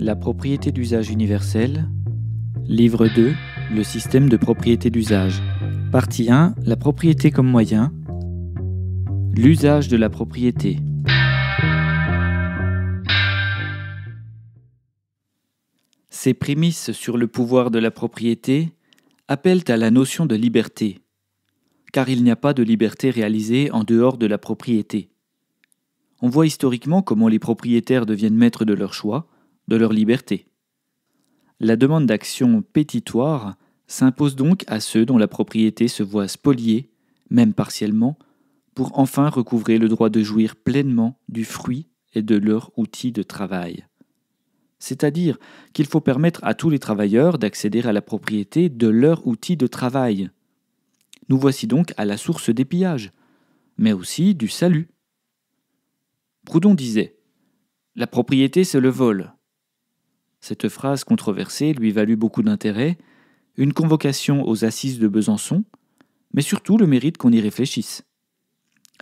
La propriété d'usage universel. Livre 2. Le système de propriété d'usage. Partie 1. La propriété comme moyen. L'usage de la propriété. Ces prémices sur le pouvoir de la propriété appellent à la notion de liberté, car il n'y a pas de liberté réalisée en dehors de la propriété. On voit historiquement comment les propriétaires deviennent maîtres de leur choix, de leur liberté. La demande d'action pétitoire s'impose donc à ceux dont la propriété se voit spoliée, même partiellement, pour enfin recouvrer le droit de jouir pleinement du fruit et de leur outil de travail. C'est-à-dire qu'il faut permettre à tous les travailleurs d'accéder à la propriété de leur outil de travail. Nous voici donc à la source des pillages, mais aussi du salut. Proudhon disait La propriété, c'est le vol, cette phrase controversée lui valut beaucoup d'intérêt, une convocation aux assises de Besançon, mais surtout le mérite qu'on y réfléchisse.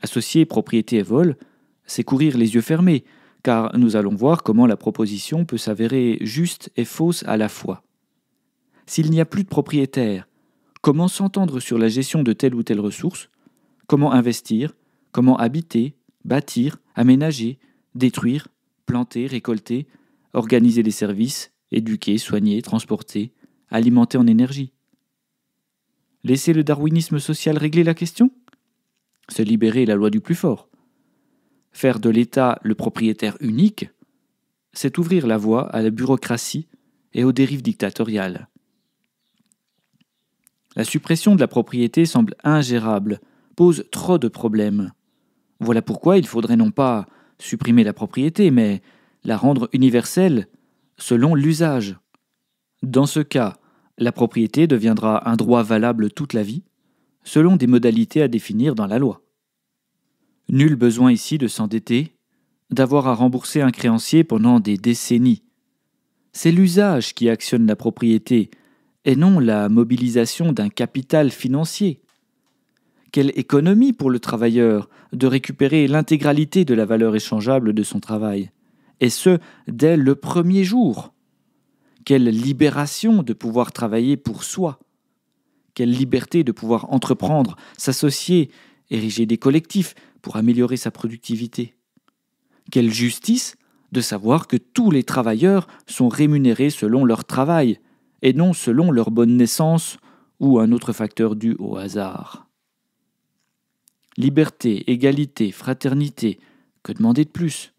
Associer propriété et vol, c'est courir les yeux fermés, car nous allons voir comment la proposition peut s'avérer juste et fausse à la fois. S'il n'y a plus de propriétaire, comment s'entendre sur la gestion de telle ou telle ressource, comment investir, comment habiter, bâtir, aménager, détruire, planter, récolter, organiser les services, éduquer, soigner, transporter, alimenter en énergie. Laisser le darwinisme social régler la question Se libérer la loi du plus fort. Faire de l'État le propriétaire unique C'est ouvrir la voie à la bureaucratie et aux dérives dictatoriales. La suppression de la propriété semble ingérable, pose trop de problèmes. Voilà pourquoi il faudrait non pas supprimer la propriété, mais la rendre universelle selon l'usage. Dans ce cas, la propriété deviendra un droit valable toute la vie, selon des modalités à définir dans la loi. Nul besoin ici de s'endetter, d'avoir à rembourser un créancier pendant des décennies. C'est l'usage qui actionne la propriété, et non la mobilisation d'un capital financier. Quelle économie pour le travailleur de récupérer l'intégralité de la valeur échangeable de son travail et ce, dès le premier jour. Quelle libération de pouvoir travailler pour soi. Quelle liberté de pouvoir entreprendre, s'associer, ériger des collectifs pour améliorer sa productivité. Quelle justice de savoir que tous les travailleurs sont rémunérés selon leur travail, et non selon leur bonne naissance ou un autre facteur dû au hasard. Liberté, égalité, fraternité, que demander de plus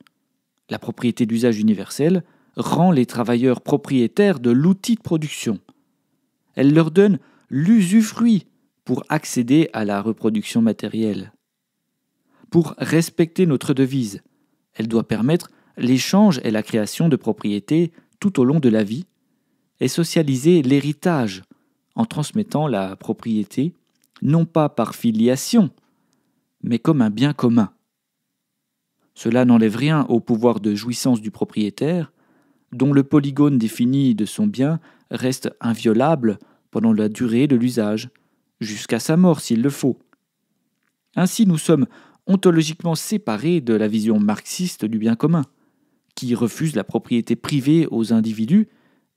la propriété d'usage universel rend les travailleurs propriétaires de l'outil de production. Elle leur donne l'usufruit pour accéder à la reproduction matérielle. Pour respecter notre devise, elle doit permettre l'échange et la création de propriétés tout au long de la vie et socialiser l'héritage en transmettant la propriété non pas par filiation, mais comme un bien commun. Cela n'enlève rien au pouvoir de jouissance du propriétaire, dont le polygone défini de son bien reste inviolable pendant la durée de l'usage, jusqu'à sa mort s'il le faut. Ainsi nous sommes ontologiquement séparés de la vision marxiste du bien commun, qui refuse la propriété privée aux individus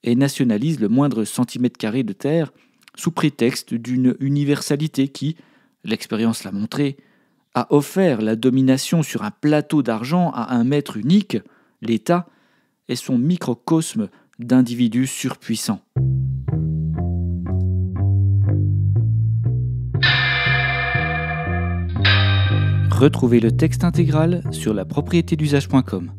et nationalise le moindre centimètre carré de terre sous prétexte d'une universalité qui, l'expérience l'a montré, a offert la domination sur un plateau d'argent à un maître unique, l'État, et son microcosme d'individus surpuissants. Retrouvez le texte intégral sur la propriété d'usage.com.